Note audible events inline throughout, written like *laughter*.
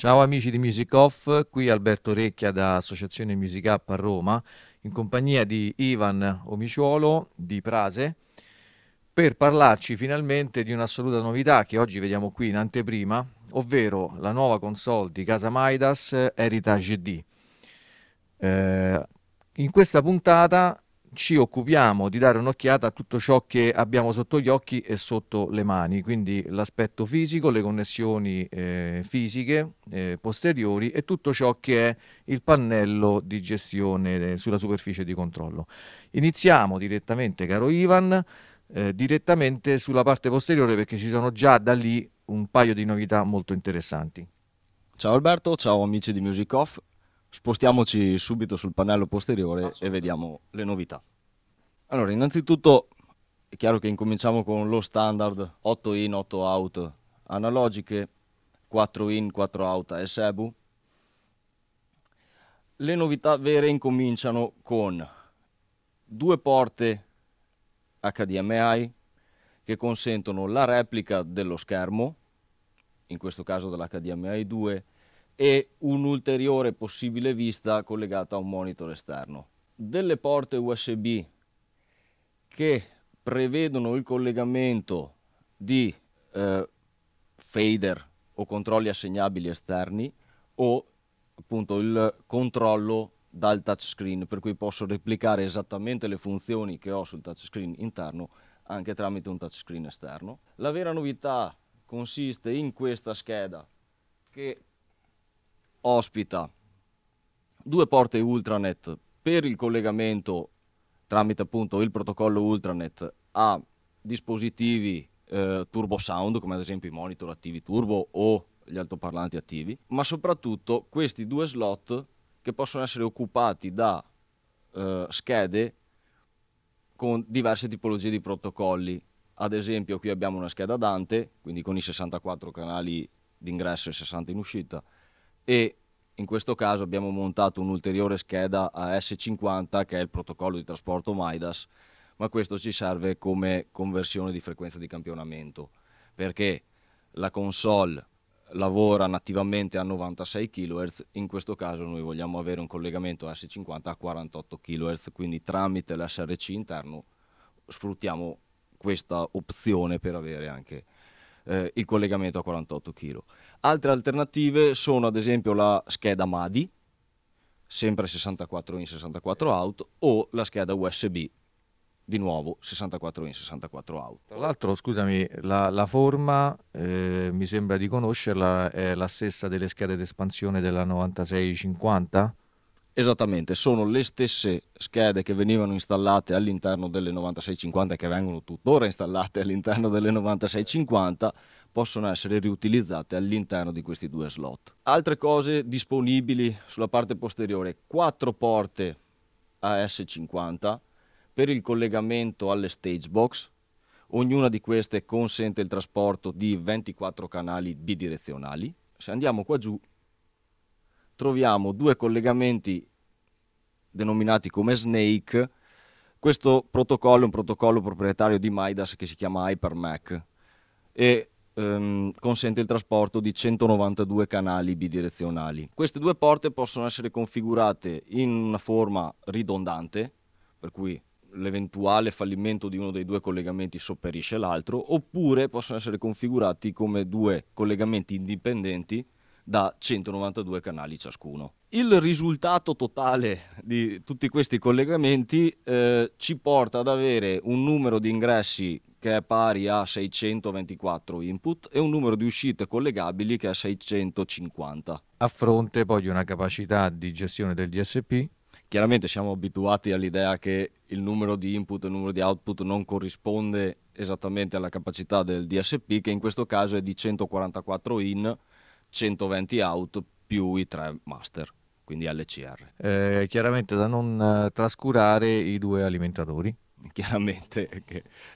Ciao amici di Music Off, qui Alberto Recchia da Associazione Music Up a Roma, in compagnia di Ivan Omiciolo di Prase, per parlarci finalmente di un'assoluta novità che oggi vediamo qui in anteprima, ovvero la nuova console di casa Maidas Heritage D. Eh, in questa puntata ci occupiamo di dare un'occhiata a tutto ciò che abbiamo sotto gli occhi e sotto le mani, quindi l'aspetto fisico, le connessioni eh, fisiche eh, posteriori e tutto ciò che è il pannello di gestione eh, sulla superficie di controllo. Iniziamo direttamente, caro Ivan, eh, direttamente sulla parte posteriore perché ci sono già da lì un paio di novità molto interessanti. Ciao Alberto, ciao amici di Music Off, Spostiamoci subito sul pannello posteriore e vediamo le novità. Allora, innanzitutto è chiaro che incominciamo con lo standard 8 in, 8 out analogiche, 4 in, 4 out e Sebu. Le novità vere incominciano con due porte HDMI che consentono la replica dello schermo, in questo caso dell'HDMI 2, e un'ulteriore possibile vista collegata a un monitor esterno. Delle porte USB che prevedono il collegamento di eh, fader o controlli assegnabili esterni o appunto il controllo dal touchscreen per cui posso replicare esattamente le funzioni che ho sul touchscreen interno anche tramite un touchscreen esterno. La vera novità consiste in questa scheda che ospita due porte Ultranet per il collegamento tramite appunto il protocollo Ultranet a dispositivi eh, turbo sound come ad esempio i monitor attivi turbo o gli altoparlanti attivi, ma soprattutto questi due slot che possono essere occupati da eh, schede con diverse tipologie di protocolli. Ad esempio qui abbiamo una scheda Dante, quindi con i 64 canali d'ingresso e 60 in uscita, e in questo caso abbiamo montato un'ulteriore scheda AS50 che è il protocollo di trasporto MIDAS ma questo ci serve come conversione di frequenza di campionamento perché la console lavora nativamente a 96 kHz, in questo caso noi vogliamo avere un collegamento S50 a 48 kHz, quindi tramite l'SRC interno sfruttiamo questa opzione per avere anche eh, il collegamento a 48 kg. Altre alternative sono ad esempio la scheda MADI, sempre 64 in 64 out, o la scheda USB di nuovo 64 in 64 out. Tra l'altro, scusami, la, la forma eh, mi sembra di conoscerla, è la stessa delle schede d'espansione della 9650? Esattamente, sono le stesse schede che venivano installate all'interno delle 9650 e che vengono tuttora installate all'interno delle 9650 possono essere riutilizzate all'interno di questi due slot. Altre cose disponibili sulla parte posteriore, quattro porte AS50 per il collegamento alle stage box, ognuna di queste consente il trasporto di 24 canali bidirezionali. Se andiamo qua giù troviamo due collegamenti denominati come Snake. Questo protocollo è un protocollo proprietario di Midas che si chiama HyperMac e ehm, consente il trasporto di 192 canali bidirezionali. Queste due porte possono essere configurate in una forma ridondante, per cui l'eventuale fallimento di uno dei due collegamenti sopperisce l'altro, oppure possono essere configurati come due collegamenti indipendenti da 192 canali ciascuno. Il risultato totale di tutti questi collegamenti eh, ci porta ad avere un numero di ingressi che è pari a 624 input e un numero di uscite collegabili che è 650. A fronte poi di una capacità di gestione del DSP? Chiaramente siamo abituati all'idea che il numero di input e il numero di output non corrisponde esattamente alla capacità del DSP, che in questo caso è di 144 in 120 out più i tre master, quindi LCR. Eh, chiaramente da non eh, trascurare i due alimentatori. *laughs* Chiaramente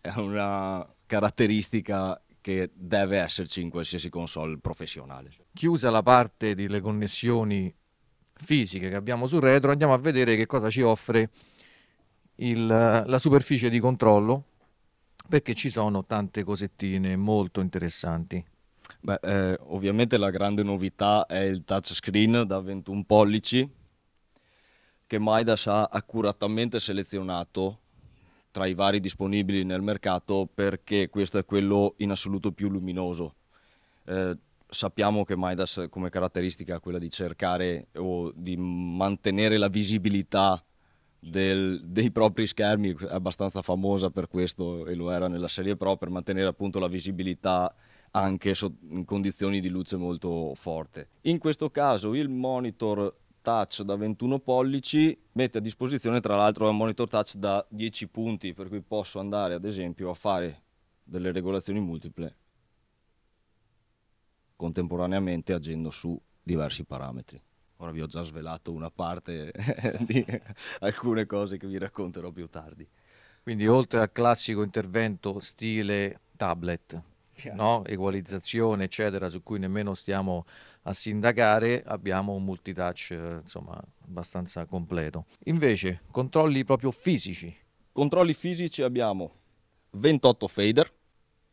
è una caratteristica che deve esserci in qualsiasi console professionale. Chiusa la parte delle connessioni fisiche che abbiamo sul retro, andiamo a vedere che cosa ci offre il, eh, la superficie di controllo perché ci sono tante cosettine molto interessanti. Beh, eh, ovviamente la grande novità è il touchscreen da 21 pollici che Midas ha accuratamente selezionato tra i vari disponibili nel mercato perché questo è quello in assoluto più luminoso. Eh, sappiamo che Midas come caratteristica ha quella di cercare o di mantenere la visibilità del, dei propri schermi, è abbastanza famosa per questo e lo era nella serie Pro, per mantenere appunto la visibilità anche in condizioni di luce molto forte. In questo caso il monitor touch da 21 pollici mette a disposizione tra l'altro un monitor touch da 10 punti per cui posso andare ad esempio a fare delle regolazioni multiple contemporaneamente agendo su diversi parametri. Ora vi ho già svelato una parte *laughs* di alcune cose che vi racconterò più tardi. Quindi oltre al classico intervento stile tablet, no? egualizzazione, eccetera, su cui nemmeno stiamo a sindacare, abbiamo un multitouch eh, insomma, abbastanza completo. Invece, controlli proprio fisici. Controlli fisici abbiamo 28 fader,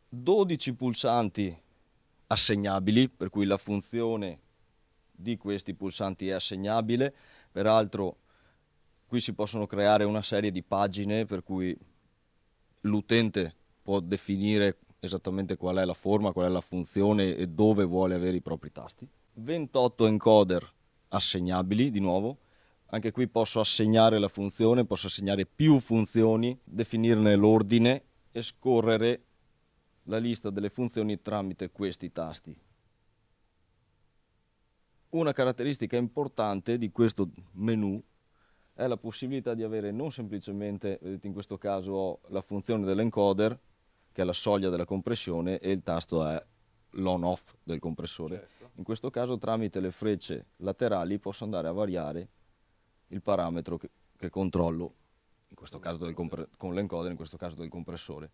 12 pulsanti assegnabili, per cui la funzione di questi pulsanti è assegnabile, peraltro qui si possono creare una serie di pagine per cui l'utente può definire esattamente qual è la forma, qual è la funzione e dove vuole avere i propri tasti. 28 encoder assegnabili di nuovo. Anche qui posso assegnare la funzione, posso assegnare più funzioni, definirne l'ordine e scorrere la lista delle funzioni tramite questi tasti. Una caratteristica importante di questo menu è la possibilità di avere non semplicemente, vedete eh, in questo caso ho la funzione dell'encoder, che è la soglia della compressione e il tasto è l'on-off del compressore. Certo. In questo caso tramite le frecce laterali posso andare a variare il parametro che, che controllo, in questo caso del con l'encoder, in questo caso del compressore.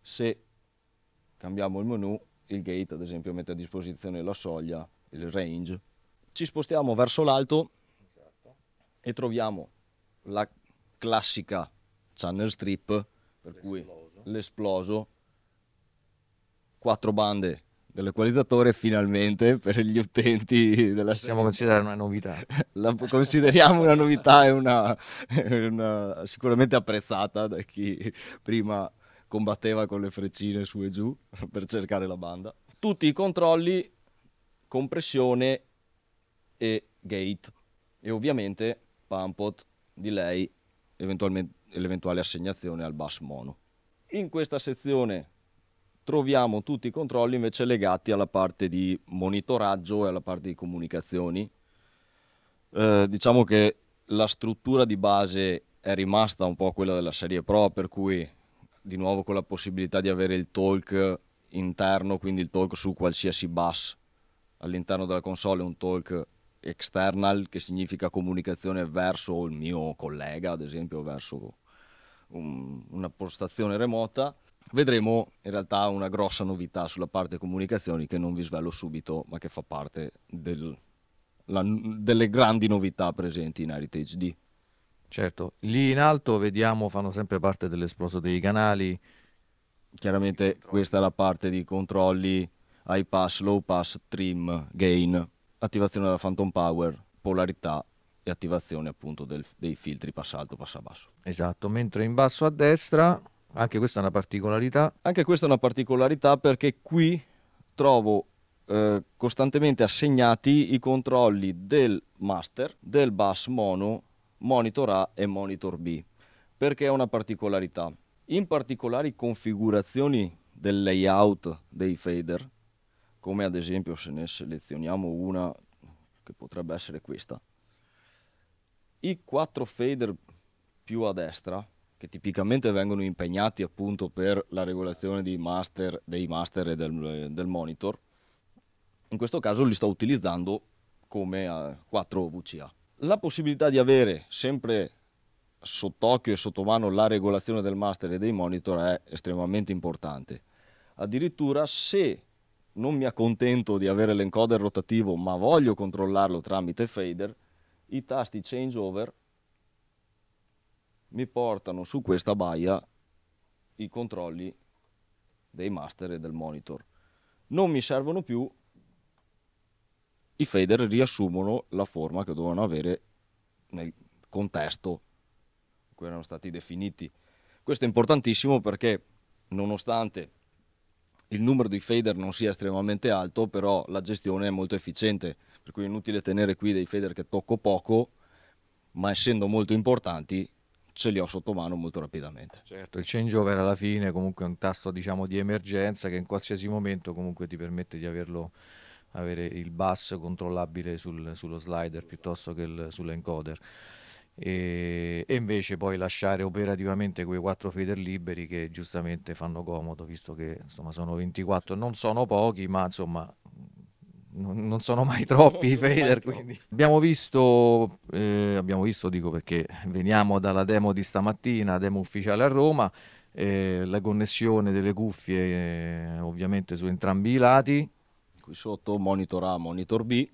Se cambiamo il menu, il gate ad esempio mette a disposizione la soglia, il range, ci spostiamo verso l'alto esatto. e troviamo la classica channel strip, per l'esploso. cui l'esploso quattro bande dell'equalizzatore finalmente per gli utenti della possiamo considerare una novità *laughs* la consideriamo una novità e una, una, sicuramente apprezzata da chi prima combatteva con le freccine su e giù per cercare la banda tutti i controlli compressione e gate e ovviamente pumpot delay eventualmente l'eventuale assegnazione al bus mono in questa sezione troviamo tutti i controlli invece legati alla parte di monitoraggio e alla parte di comunicazioni. Eh, diciamo che la struttura di base è rimasta un po' quella della serie Pro, per cui di nuovo con la possibilità di avere il talk interno, quindi il talk su qualsiasi bus all'interno della console, un talk external che significa comunicazione verso il mio collega, ad esempio, verso un, una postazione remota vedremo in realtà una grossa novità sulla parte comunicazioni che non vi svelo subito, ma che fa parte del, la, delle grandi novità presenti in Heritage D. Certo, lì in alto vediamo fanno sempre parte dell'esploso dei canali. Chiaramente questa è la parte di controlli high pass, low pass, trim, gain, attivazione della phantom power, polarità e attivazione appunto del, dei filtri passo alto, passo basso. Esatto, mentre in basso a destra anche questa è una particolarità. Anche questa è una particolarità perché qui trovo eh, costantemente assegnati i controlli del master, del bus mono, monitor A e monitor B. Perché è una particolarità? In particolari configurazioni del layout dei fader, come ad esempio se ne selezioniamo una che potrebbe essere questa, i quattro fader più a destra che tipicamente vengono impegnati appunto per la regolazione master, dei master e del, del, monitor, in questo caso li sto utilizzando come eh, 4 VCA. La possibilità di avere sempre sott'occhio e sotto mano la regolazione del master e dei monitor è estremamente importante. Addirittura se non mi accontento di avere l'encoder rotativo ma voglio controllarlo tramite fader, i tasti changeover mi portano su questa baia i controlli dei master e del monitor. Non mi servono più, i fader riassumono la forma che dovevano avere nel contesto in cui erano stati definiti. Questo è importantissimo perché nonostante il numero di fader non sia estremamente alto, però la gestione è molto efficiente, per cui è inutile tenere qui dei fader che tocco poco, ma essendo molto importanti ce li ho sotto mano molto rapidamente. Certo, il changeover alla fine comunque è un tasto diciamo, di emergenza che in qualsiasi momento comunque ti permette di averlo, avere il bus controllabile sul, sullo slider piuttosto che il, sull'encoder. E, e, invece poi lasciare operativamente quei quattro feeder liberi che giustamente fanno comodo visto che insomma sono 24 non sono pochi ma insomma non, non sono mai *laughs* troppi i fader. Quindi. Abbiamo visto, eh, abbiamo visto, dico perché veniamo dalla demo di stamattina, demo ufficiale a Roma, eh, la connessione delle cuffie eh, ovviamente su entrambi i lati. Qui sotto monitor A, monitor B,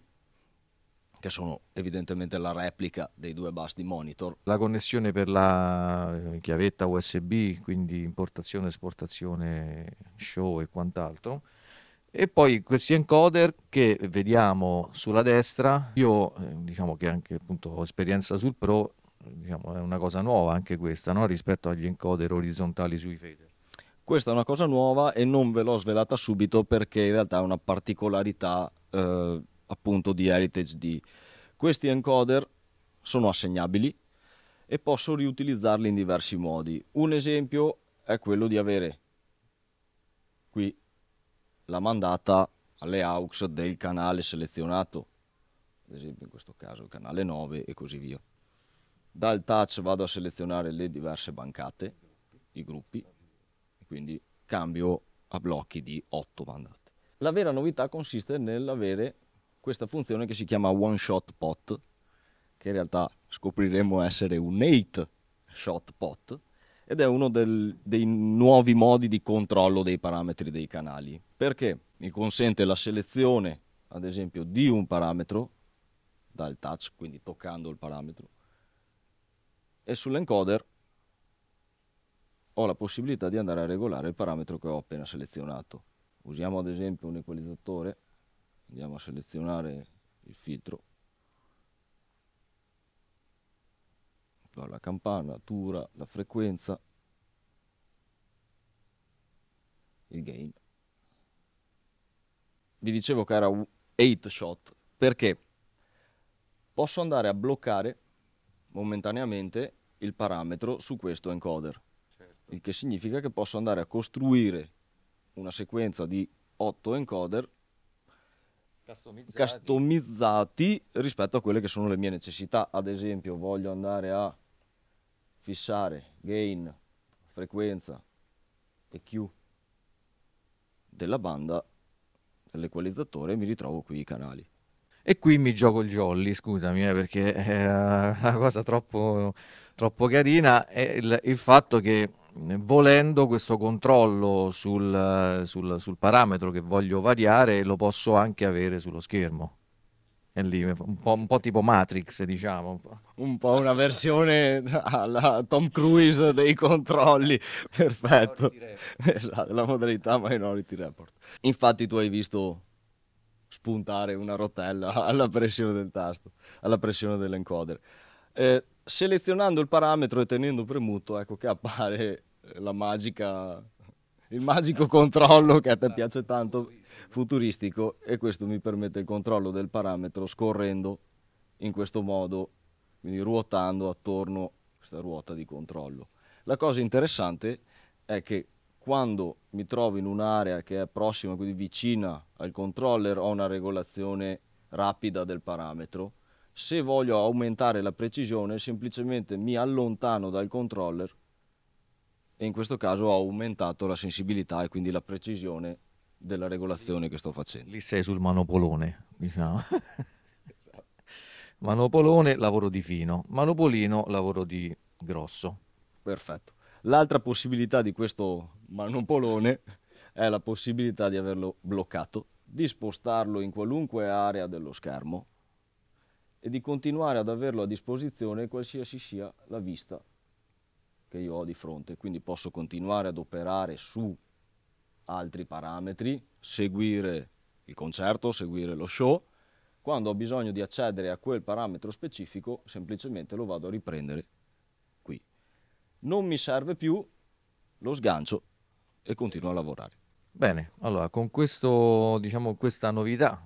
che sono evidentemente la replica dei due bus di monitor. La connessione per la eh, chiavetta USB, quindi importazione, esportazione, show e quant'altro. E poi questi encoder che vediamo sulla destra, io eh, diciamo che anche appunto ho esperienza sul Pro, diciamo, è una cosa nuova anche questa no? rispetto agli encoder orizzontali sui fader. Questa è una cosa nuova e non ve l'ho svelata subito perché in realtà è una particolarità eh, appunto di Heritage D. Questi encoder sono assegnabili e posso riutilizzarli in diversi modi. Un esempio è quello di avere qui la mandata alle AUX del canale selezionato, ad esempio in questo caso il canale 9 e così via. Dal touch vado a selezionare le diverse bancate, i gruppi, e quindi cambio a blocchi di 8 mandate. La vera novità consiste nell'avere questa funzione che si chiama One Shot Pot, che in realtà scopriremo essere un 8 Shot Pot, ed è uno del, dei nuovi modi di controllo dei parametri dei canali, perché mi consente la selezione, ad esempio, di un parametro dal touch, quindi toccando il parametro, e sull'encoder ho la possibilità di andare a regolare il parametro che ho appena selezionato. Usiamo ad esempio un equalizzatore, andiamo a selezionare il filtro cioè la campana dura la frequenza, il game. Vi dicevo che era 8 shot perché posso andare a bloccare momentaneamente il parametro su questo encoder, certo. il che significa che posso andare a costruire una sequenza di 8 encoder customizzati. customizzati. rispetto a quelle che sono le mie necessità. Ad esempio, voglio andare a fissare gain, frequenza e Q della banda dell'equalizzatore mi ritrovo qui i canali. E qui mi gioco il jolly, scusami, eh, perché è una cosa troppo, troppo carina, è il, il fatto che volendo questo controllo sul, sul, sul parametro che voglio variare lo posso anche avere sullo schermo è lì, un po', un po', tipo Matrix, diciamo. Un po'. una versione alla Tom Cruise dei controlli, perfetto. Esatto, la modalità Minority Report. Infatti tu hai visto spuntare una rotella alla pressione del tasto, alla pressione dell'encoder. Eh, selezionando il parametro e tenendo premuto, ecco che appare la magica il magico controllo che a te ah, piace tanto, futuristico, e questo mi permette il controllo del parametro scorrendo in questo modo, quindi ruotando attorno a questa ruota di controllo. La cosa interessante è che quando mi trovo in un'area che è prossima, quindi vicina al controller, ho una regolazione rapida del parametro. Se voglio aumentare la precisione, semplicemente mi allontano dal controller e in questo caso ho aumentato la sensibilità e quindi la precisione della regolazione che sto facendo. Lì sei sul manopolone, diciamo. *laughs* Manopolone, lavoro di fino, manopolino, lavoro di grosso. Perfetto. L'altra possibilità di questo manopolone è la possibilità di averlo bloccato, di spostarlo in qualunque area dello schermo e di continuare ad averlo a disposizione qualsiasi sia la vista che io ho di fronte, quindi posso continuare ad operare su altri parametri, seguire il concerto, seguire lo show, quando ho bisogno di accedere a quel parametro specifico semplicemente lo vado a riprendere qui. Non mi serve più, lo sgancio e continuo a lavorare. Bene, allora con questo, diciamo, questa novità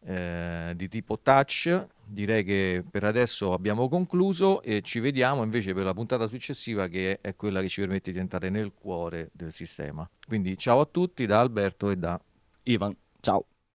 eh, di tipo touch direi che per adesso abbiamo concluso e ci vediamo invece per la puntata successiva che è quella che ci permette di entrare nel cuore del sistema. Quindi ciao a tutti da Alberto e da Ivan. Ciao.